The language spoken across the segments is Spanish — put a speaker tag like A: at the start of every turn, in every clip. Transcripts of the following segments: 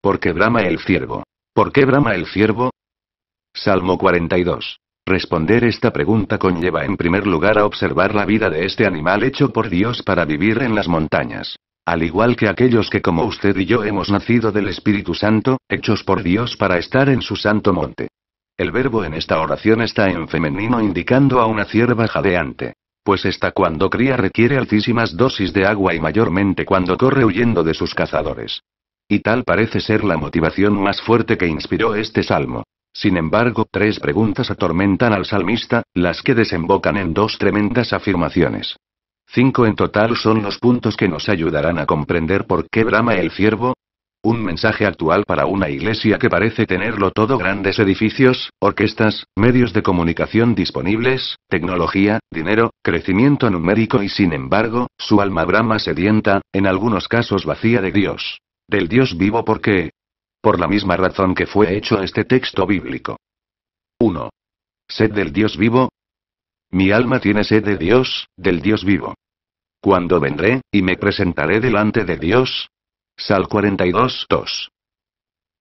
A: ¿Por qué brama el ciervo. ¿Por qué brama el ciervo? Salmo 42. Responder esta pregunta conlleva en primer lugar a observar la vida de este animal hecho por Dios para vivir en las montañas. Al igual que aquellos que como usted y yo hemos nacido del Espíritu Santo, hechos por Dios para estar en su santo monte. El verbo en esta oración está en femenino indicando a una cierva jadeante. Pues esta cuando cría requiere altísimas dosis de agua y mayormente cuando corre huyendo de sus cazadores. Y tal parece ser la motivación más fuerte que inspiró este salmo. Sin embargo, tres preguntas atormentan al salmista, las que desembocan en dos tremendas afirmaciones. Cinco en total son los puntos que nos ayudarán a comprender por qué brama el ciervo. Un mensaje actual para una iglesia que parece tenerlo todo grandes edificios, orquestas, medios de comunicación disponibles, tecnología, dinero, crecimiento numérico y sin embargo, su alma brama sedienta, en algunos casos vacía de Dios. Del Dios vivo porque... Por la misma razón que fue hecho este texto bíblico. 1. Sed del Dios vivo. Mi alma tiene sed de Dios, del Dios vivo. Cuando vendré, y me presentaré delante de Dios. Sal 42, 2.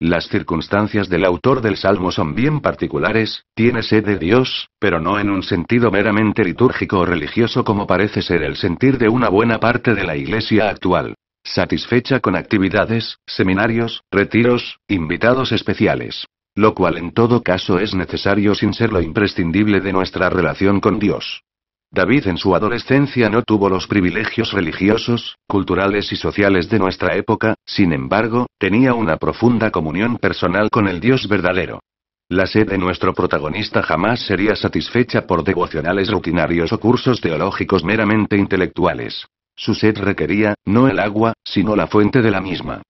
A: Las circunstancias del autor del Salmo son bien particulares, tiene sed de Dios, pero no en un sentido meramente litúrgico o religioso como parece ser el sentir de una buena parte de la Iglesia actual satisfecha con actividades, seminarios, retiros, invitados especiales. Lo cual en todo caso es necesario sin ser lo imprescindible de nuestra relación con Dios. David en su adolescencia no tuvo los privilegios religiosos, culturales y sociales de nuestra época, sin embargo, tenía una profunda comunión personal con el Dios verdadero. La sed de nuestro protagonista jamás sería satisfecha por devocionales rutinarios o cursos teológicos meramente intelectuales. Su sed requería, no el agua, sino la fuente de la misma.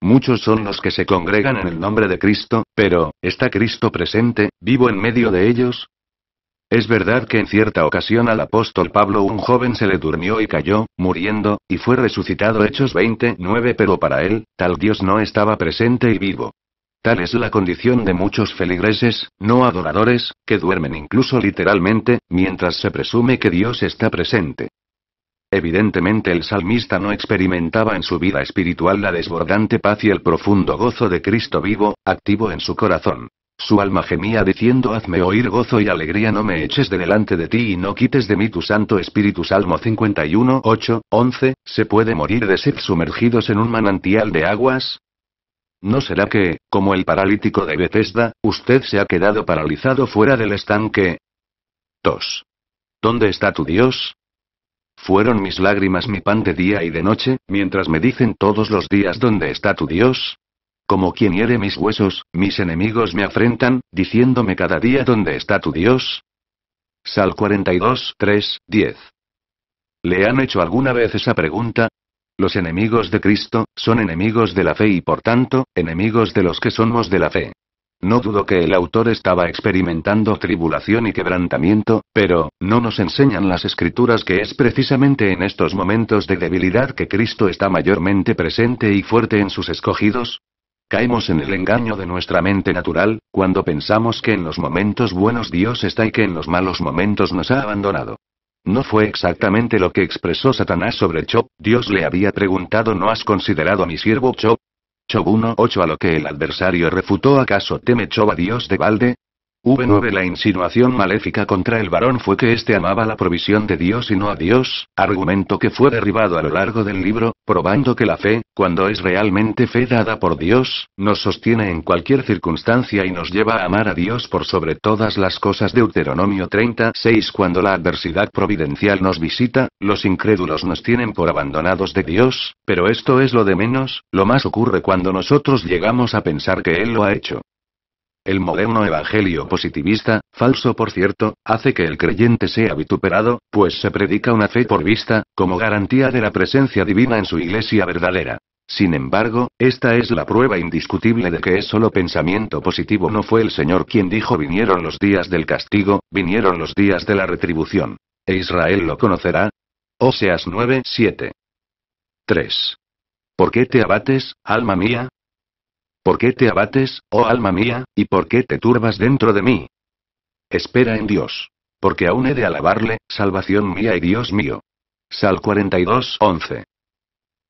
A: Muchos son los que se congregan en el nombre de Cristo, pero, ¿está Cristo presente, vivo en medio de ellos? Es verdad que en cierta ocasión al apóstol Pablo un joven se le durmió y cayó, muriendo, y fue resucitado Hechos 29, pero para él, tal Dios no estaba presente y vivo. Tal es la condición de muchos feligreses, no adoradores, que duermen incluso literalmente, mientras se presume que Dios está presente. Evidentemente el salmista no experimentaba en su vida espiritual la desbordante paz y el profundo gozo de Cristo vivo, activo en su corazón. Su alma gemía diciendo hazme oír gozo y alegría no me eches de delante de ti y no quites de mí tu santo espíritu Salmo 51 8, 11, ¿se puede morir de sed sumergidos en un manantial de aguas? ¿No será que, como el paralítico de Bethesda, usted se ha quedado paralizado fuera del estanque? 2. ¿Dónde está tu Dios? Fueron mis lágrimas mi pan de día y de noche, mientras me dicen todos los días dónde está tu Dios. Como quien hiere mis huesos, mis enemigos me afrentan, diciéndome cada día dónde está tu Dios. Sal 42, 3, 10. ¿Le han hecho alguna vez esa pregunta? Los enemigos de Cristo, son enemigos de la fe y por tanto, enemigos de los que somos de la fe. No dudo que el autor estaba experimentando tribulación y quebrantamiento, pero, ¿no nos enseñan las escrituras que es precisamente en estos momentos de debilidad que Cristo está mayormente presente y fuerte en sus escogidos? Caemos en el engaño de nuestra mente natural, cuando pensamos que en los momentos buenos Dios está y que en los malos momentos nos ha abandonado. No fue exactamente lo que expresó Satanás sobre Chop. Dios le había preguntado ¿no has considerado a mi siervo Chop? 1 8 a lo que el adversario refutó ¿acaso teme Choba Dios de balde? V9 La insinuación maléfica contra el varón fue que éste amaba la provisión de Dios y no a Dios, argumento que fue derribado a lo largo del libro, probando que la fe, cuando es realmente fe dada por Dios, nos sostiene en cualquier circunstancia y nos lleva a amar a Dios por sobre todas las cosas. Deuteronomio 36 Cuando la adversidad providencial nos visita, los incrédulos nos tienen por abandonados de Dios, pero esto es lo de menos, lo más ocurre cuando nosotros llegamos a pensar que Él lo ha hecho. El moderno evangelio positivista, falso por cierto, hace que el creyente sea vituperado, pues se predica una fe por vista, como garantía de la presencia divina en su iglesia verdadera. Sin embargo, esta es la prueba indiscutible de que es solo pensamiento positivo. No fue el Señor quien dijo vinieron los días del castigo, vinieron los días de la retribución. ¿E Israel lo conocerá? Oseas 9:7. 3. ¿Por qué te abates, alma mía? ¿Por qué te abates, oh alma mía, y por qué te turbas dentro de mí? Espera en Dios. Porque aún he de alabarle, salvación mía y Dios mío. Sal 42:11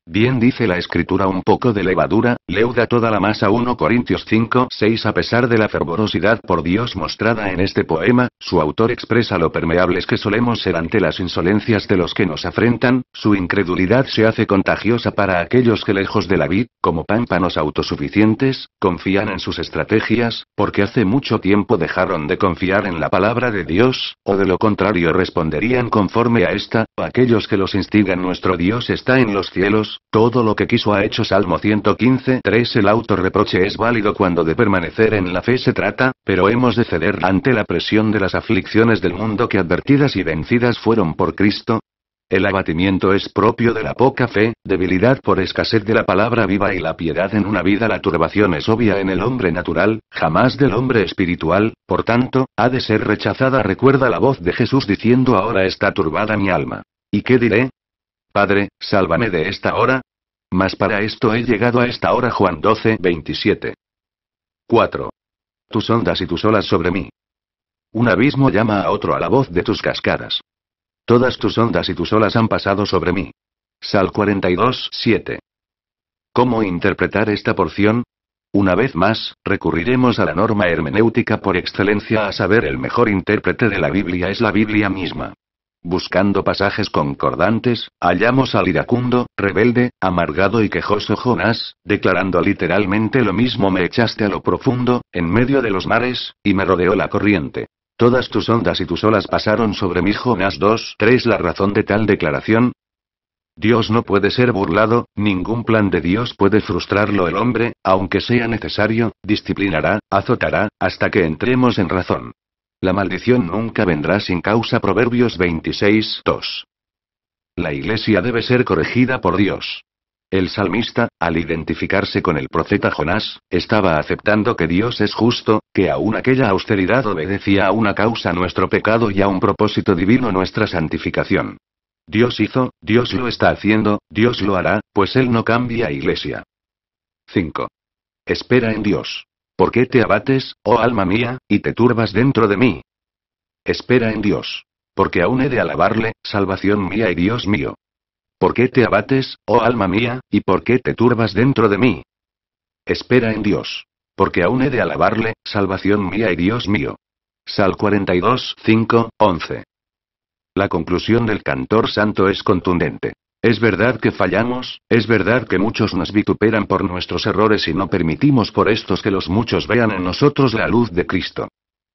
A: Bien dice la escritura un poco de levadura, leuda toda la masa 1 Corintios 5, 6 A pesar de la fervorosidad por Dios mostrada en este poema, su autor expresa lo permeables que solemos ser ante las insolencias de los que nos afrentan, su incredulidad se hace contagiosa para aquellos que lejos de la vid, como pámpanos autosuficientes, confían en sus estrategias, porque hace mucho tiempo dejaron de confiar en la palabra de Dios, o de lo contrario responderían conforme a esta, aquellos que los instigan nuestro Dios está en los cielos, todo lo que quiso ha hecho. Salmo 115.3 El autorreproche es válido cuando de permanecer en la fe se trata, pero hemos de ceder ante la presión de las aflicciones del mundo que advertidas y vencidas fueron por Cristo. El abatimiento es propio de la poca fe, debilidad por escasez de la palabra viva y la piedad en una vida. La turbación es obvia en el hombre natural, jamás del hombre espiritual, por tanto, ha de ser rechazada. Recuerda la voz de Jesús diciendo ahora está turbada mi alma. ¿Y qué diré? Padre, sálvame de esta hora. Mas para esto he llegado a esta hora Juan 12, 27. 4. Tus ondas y tus olas sobre mí. Un abismo llama a otro a la voz de tus cascadas. Todas tus ondas y tus olas han pasado sobre mí. Sal 42, 7. ¿Cómo interpretar esta porción? Una vez más, recurriremos a la norma hermenéutica por excelencia a saber el mejor intérprete de la Biblia es la Biblia misma. Buscando pasajes concordantes, hallamos al iracundo, rebelde, amargado y quejoso Jonás, declarando literalmente lo mismo me echaste a lo profundo, en medio de los mares, y me rodeó la corriente. Todas tus ondas y tus olas pasaron sobre mí Jonás 2. La razón de tal declaración, Dios no puede ser burlado, ningún plan de Dios puede frustrarlo el hombre, aunque sea necesario, disciplinará, azotará, hasta que entremos en razón. La maldición nunca vendrá sin causa. Proverbios 26, 2. La iglesia debe ser corregida por Dios. El salmista, al identificarse con el profeta Jonás, estaba aceptando que Dios es justo, que aún aquella austeridad obedecía a una causa nuestro pecado y a un propósito divino nuestra santificación. Dios hizo, Dios lo está haciendo, Dios lo hará, pues Él no cambia iglesia. 5. Espera en Dios. ¿Por qué te abates, oh alma mía, y te turbas dentro de mí? Espera en Dios. Porque aún he de alabarle, salvación mía y Dios mío. ¿Por qué te abates, oh alma mía, y por qué te turbas dentro de mí? Espera en Dios. Porque aún he de alabarle, salvación mía y Dios mío. Sal 42, 5, 11. La conclusión del cantor santo es contundente. Es verdad que fallamos, es verdad que muchos nos vituperan por nuestros errores y no permitimos por estos que los muchos vean en nosotros la luz de Cristo.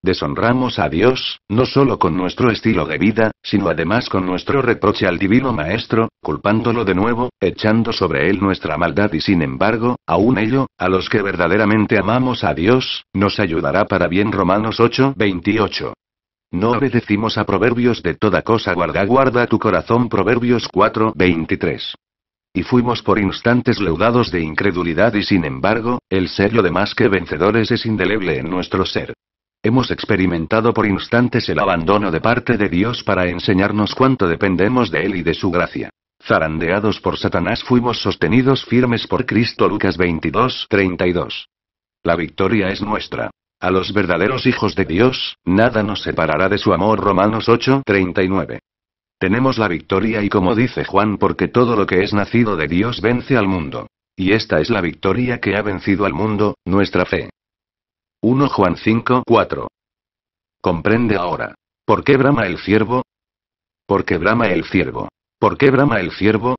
A: Deshonramos a Dios, no solo con nuestro estilo de vida, sino además con nuestro reproche al Divino Maestro, culpándolo de nuevo, echando sobre él nuestra maldad y sin embargo, aún ello, a los que verdaderamente amamos a Dios, nos ayudará para bien Romanos 8:28. No obedecimos a Proverbios de toda cosa guarda guarda tu corazón Proverbios 4:23. Y fuimos por instantes leudados de incredulidad y sin embargo, el ser de más que vencedores es indeleble en nuestro ser. Hemos experimentado por instantes el abandono de parte de Dios para enseñarnos cuánto dependemos de Él y de su gracia. Zarandeados por Satanás fuimos sostenidos firmes por Cristo Lucas 22 32. La victoria es nuestra. A los verdaderos hijos de Dios, nada nos separará de su amor. Romanos 8-39. Tenemos la victoria y como dice Juan, porque todo lo que es nacido de Dios vence al mundo. Y esta es la victoria que ha vencido al mundo, nuestra fe. 1 Juan 5:4. Comprende ahora. ¿Por qué brama el ciervo? qué brama el ciervo. ¿Por qué brama el ciervo?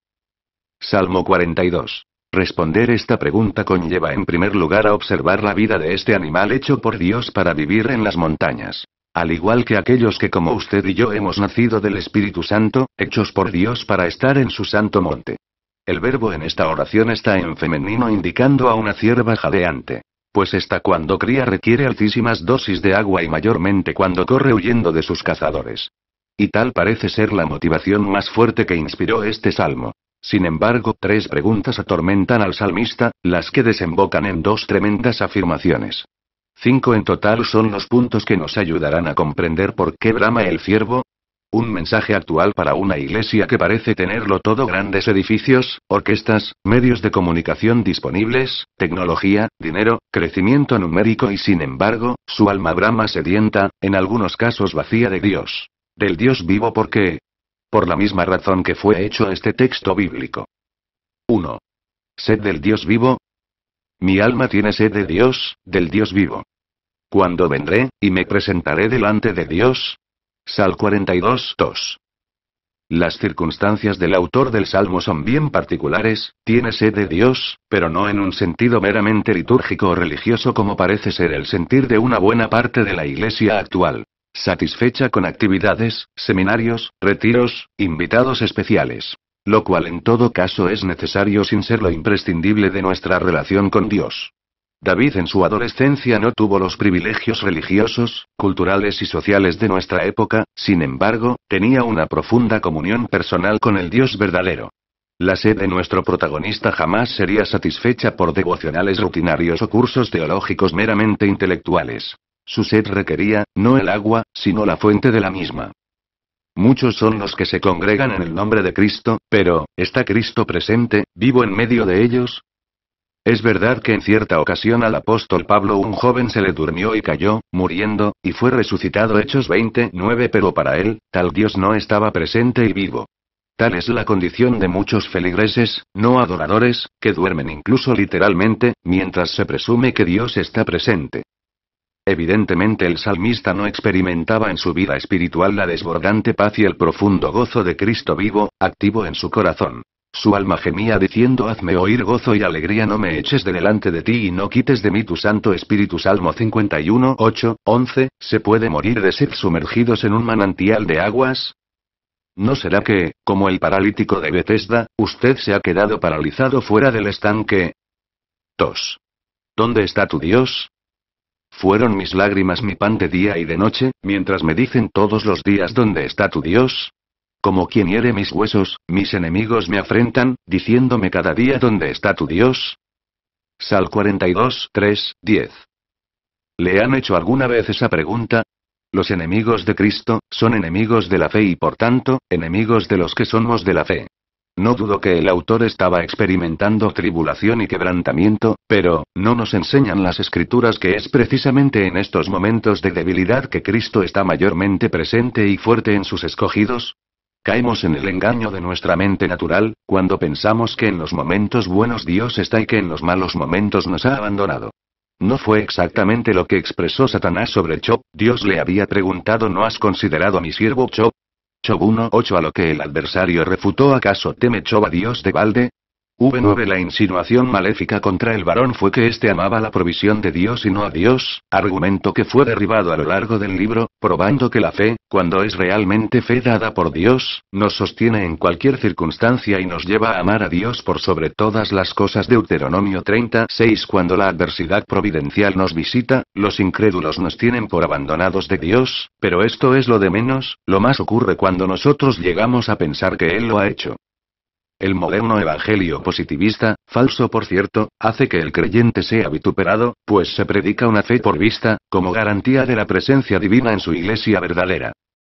A: Salmo 42. Responder esta pregunta conlleva en primer lugar a observar la vida de este animal hecho por Dios para vivir en las montañas. Al igual que aquellos que como usted y yo hemos nacido del Espíritu Santo, hechos por Dios para estar en su santo monte. El verbo en esta oración está en femenino indicando a una cierva jadeante. Pues esta cuando cría requiere altísimas dosis de agua y mayormente cuando corre huyendo de sus cazadores. Y tal parece ser la motivación más fuerte que inspiró este salmo. Sin embargo, tres preguntas atormentan al salmista, las que desembocan en dos tremendas afirmaciones. Cinco en total son los puntos que nos ayudarán a comprender por qué brama el ciervo. Un mensaje actual para una iglesia que parece tenerlo todo grandes edificios, orquestas, medios de comunicación disponibles, tecnología, dinero, crecimiento numérico y sin embargo, su alma brama sedienta, en algunos casos vacía de Dios. Del Dios vivo porque, por la misma razón que fue hecho este texto bíblico. 1. Sed del Dios vivo. Mi alma tiene sed de Dios, del Dios vivo. Cuando vendré, y me presentaré delante de Dios. Sal 42, 2. Las circunstancias del autor del Salmo son bien particulares, tiene sed de Dios, pero no en un sentido meramente litúrgico o religioso como parece ser el sentir de una buena parte de la Iglesia actual satisfecha con actividades, seminarios, retiros, invitados especiales. Lo cual en todo caso es necesario sin ser lo imprescindible de nuestra relación con Dios. David en su adolescencia no tuvo los privilegios religiosos, culturales y sociales de nuestra época, sin embargo, tenía una profunda comunión personal con el Dios verdadero. La sed de nuestro protagonista jamás sería satisfecha por devocionales rutinarios o cursos teológicos meramente intelectuales. Su sed requería, no el agua, sino la fuente de la misma. Muchos son los que se congregan en el nombre de Cristo, pero, ¿está Cristo presente, vivo en medio de ellos? Es verdad que en cierta ocasión al apóstol Pablo un joven se le durmió y cayó, muriendo, y fue resucitado Hechos 29, pero para él, tal Dios no estaba presente y vivo. Tal es la condición de muchos feligreses, no adoradores, que duermen incluso literalmente, mientras se presume que Dios está presente. Evidentemente el salmista no experimentaba en su vida espiritual la desbordante paz y el profundo gozo de Cristo vivo, activo en su corazón. Su alma gemía diciendo hazme oír gozo y alegría no me eches de delante de ti y no quites de mí tu santo espíritu Salmo 51 8, 11, ¿se puede morir de sed sumergidos en un manantial de aguas? ¿No será que, como el paralítico de Bethesda, usted se ha quedado paralizado fuera del estanque? 2. ¿Dónde está tu Dios? Fueron mis lágrimas mi pan de día y de noche, mientras me dicen todos los días dónde está tu Dios. Como quien hiere mis huesos, mis enemigos me afrentan, diciéndome cada día dónde está tu Dios. Sal 42, 3, 10. ¿Le han hecho alguna vez esa pregunta? Los enemigos de Cristo, son enemigos de la fe y por tanto, enemigos de los que somos de la fe. No dudo que el autor estaba experimentando tribulación y quebrantamiento, pero, ¿no nos enseñan las escrituras que es precisamente en estos momentos de debilidad que Cristo está mayormente presente y fuerte en sus escogidos? Caemos en el engaño de nuestra mente natural, cuando pensamos que en los momentos buenos Dios está y que en los malos momentos nos ha abandonado. No fue exactamente lo que expresó Satanás sobre Chop, Dios le había preguntado ¿no has considerado a mi siervo Chop? 1 8 a lo que el adversario refutó ¿acaso teme a Dios de balde? V9 La insinuación maléfica contra el varón fue que éste amaba la provisión de Dios y no a Dios, argumento que fue derribado a lo largo del libro, probando que la fe, cuando es realmente fe dada por Dios, nos sostiene en cualquier circunstancia y nos lleva a amar a Dios por sobre todas las cosas. Deuteronomio 36 Cuando la adversidad providencial nos visita, los incrédulos nos tienen por abandonados de Dios, pero esto es lo de menos, lo más ocurre cuando nosotros llegamos a pensar que Él lo ha hecho. El moderno evangelio positivista, falso por cierto, hace que el creyente sea vituperado, pues se predica una fe por vista, como garantía de la presencia divina en su iglesia verdadera.